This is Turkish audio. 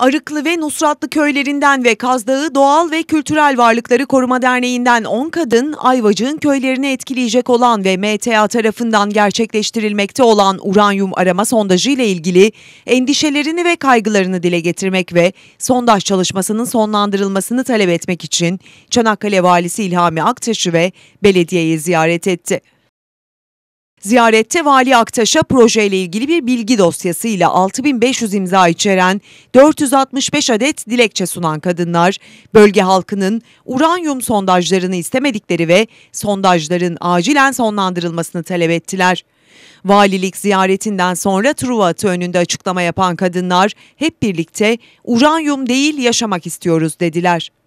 Arıklı ve Nusratlı köylerinden ve Kazdağı Doğal ve Kültürel Varlıkları Koruma Derneği'nden 10 kadın, Ayvacık'ın köylerini etkileyecek olan ve MTA tarafından gerçekleştirilmekte olan uranyum arama sondajı ile ilgili endişelerini ve kaygılarını dile getirmek ve sondaj çalışmasının sonlandırılmasını talep etmek için Çanakkale Valisi İlhami Aktaş'ı ve belediyeyi ziyaret etti. Ziyarette Vali Aktaş'a projeyle ilgili bir bilgi dosyası ile 6500 imza içeren 465 adet dilekçe sunan kadınlar, bölge halkının uranyum sondajlarını istemedikleri ve sondajların acilen sonlandırılmasını talep ettiler. Valilik ziyaretinden sonra Truva Atı önünde açıklama yapan kadınlar hep birlikte uranyum değil yaşamak istiyoruz dediler.